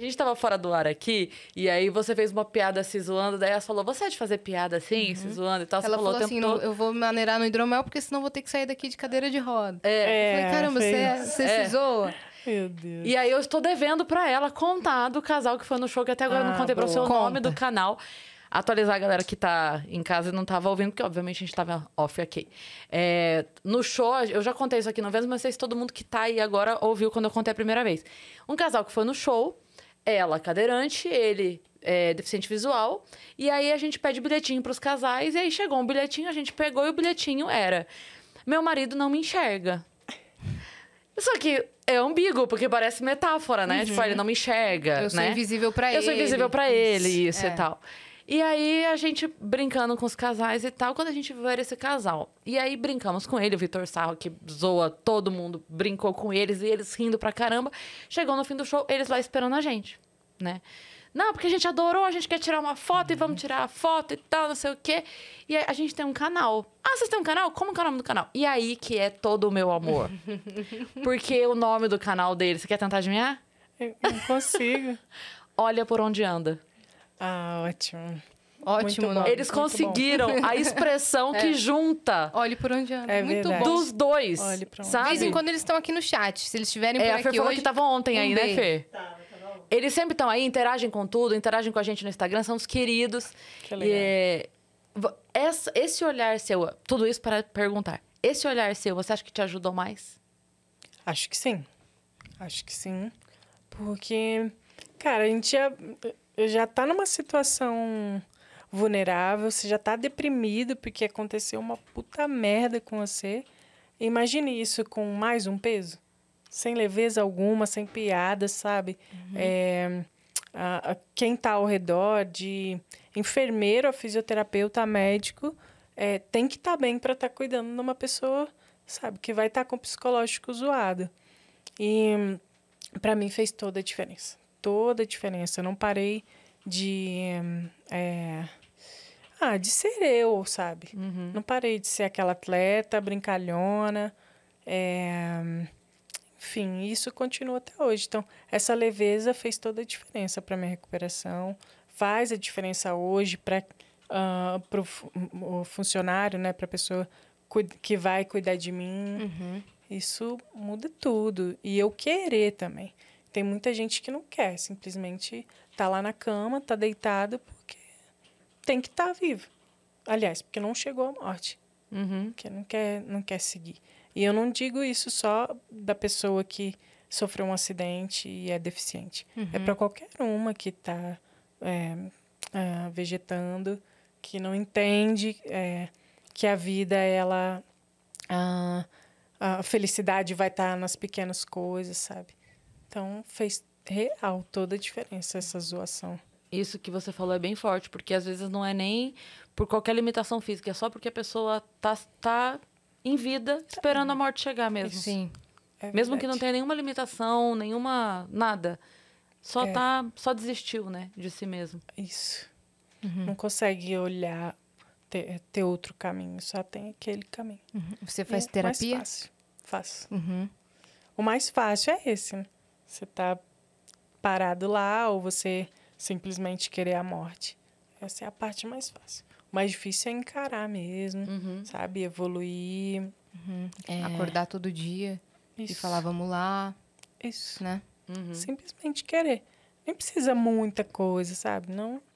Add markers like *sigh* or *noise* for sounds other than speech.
A gente tava fora do ar aqui, e aí você fez uma piada se zoando, daí ela falou, você é de fazer piada assim, uhum. se zoando e tal? Você ela falou, falou assim, todo... eu vou maneirar no hidromel, porque senão vou ter que sair daqui de cadeira de roda. É. Eu falei, é, caramba, você, você é. se é. zoa? Meu Deus. E aí eu estou devendo para ela contar do casal que foi no show, que até agora ah, eu não ah, contei para o seu Conta. nome do canal. Atualizar a galera que está em casa e não estava ouvindo, porque obviamente a gente estava off aqui. É, no show, eu já contei isso aqui não vez, mas não sei se todo mundo que está aí agora ouviu quando eu contei a primeira vez. Um casal que foi no show, ela cadeirante, ele é, deficiente visual. E aí a gente pede bilhetinho para os casais. E aí chegou um bilhetinho, a gente pegou e o bilhetinho era: Meu marido não me enxerga. *laughs* Só que é ambíguo, porque parece metáfora, né? Tipo, uhum. Tipo, ele não me enxerga. Eu né? sou invisível para ele. Eu sou invisível para ele, isso é. e tal. E aí a gente brincando com os casais e tal, quando a gente viu esse casal. E aí brincamos com ele, o Vitor Sarro, que zoa todo mundo, brincou com eles e eles rindo pra caramba. Chegou no fim do show, eles lá esperando a gente, né? Não, porque a gente adorou, a gente quer tirar uma foto e vamos uhum. tirar a foto e tal, não sei o quê. E a gente tem um canal. Ah, vocês têm um canal? Como que é o nome do canal? E aí que é todo o meu amor. *laughs* porque o nome do canal dele, você quer tentar adivinhar? Eu não consigo. *laughs* Olha por onde anda. Ah, ótimo. Ótimo, bom, Eles conseguiram a expressão *laughs* é. que junta. Olhe por onde anda. É muito verdade. bom. Dos dois. Olhe pra onde. Sabe? De vez em quando eles estão aqui no chat. Se eles estiverem é, por aqui a Fê falou hoje, que estavam ontem um aí, bem. né, Fê? Tá, eles sempre estão aí, interagem com tudo, interagem com a gente no Instagram, são os queridos. Que legal. E, essa, esse olhar seu... Tudo isso para perguntar. Esse olhar seu, você acha que te ajudou mais? Acho que sim. Acho que sim. Porque, cara, a gente... É já tá numa situação vulnerável, você já tá deprimido porque aconteceu uma puta merda com você. Imagine isso com mais um peso. Sem leveza alguma, sem piada, sabe? Uhum. É, a, a, quem tá ao redor, de enfermeiro a fisioterapeuta a médico, é, tem que estar tá bem para estar tá cuidando de uma pessoa, sabe? Que vai estar tá com o psicológico zoado. E para mim fez toda a diferença toda a diferença. Eu não parei de. É, ah, de ser eu, sabe? Uhum. Não parei de ser aquela atleta brincalhona. É, enfim, isso continua até hoje. Então, essa leveza fez toda a diferença para minha recuperação, faz a diferença hoje para uh, ah, o funcionário, né, para a pessoa que vai cuidar de mim. Uhum. Isso muda tudo. E eu querer também. Tem muita gente que não quer, simplesmente tá lá na cama, tá deitado porque tem que estar tá vivo. Aliás, porque não chegou à morte. Uhum. Que não quer, não quer seguir. E eu não digo isso só da pessoa que sofreu um acidente e é deficiente. É uhum. É para qualquer uma que está é, é, vegetando, que não entende é, que a vida, ela. A, a felicidade vai estar tá nas pequenas coisas, sabe? Então, fez real toda a diferença essa zoação. Isso que você falou é bem forte, porque às vezes não é nem por qualquer limitação física, é só porque a pessoa tá, tá em vida, esperando a morte chegar mesmo. Sim. É mesmo que não tenha nenhuma limitação, nenhuma. nada. Só é. tá. Só desistiu, né? De si mesmo. Isso. Uhum. Não consegue olhar, ter, ter, outro caminho, só tem aquele caminho. Uhum. Você faz e terapia? É mais fácil. Faço. Uhum. O mais fácil é esse, né? Você está parado lá ou você simplesmente querer a morte. Essa é a parte mais fácil. O mais difícil é encarar mesmo, uhum. sabe? Evoluir. Uhum. É... Acordar todo dia Isso. e falar, vamos lá. Isso. Né? Uhum. uhum. Simplesmente querer. Nem precisa muita coisa, sabe? Não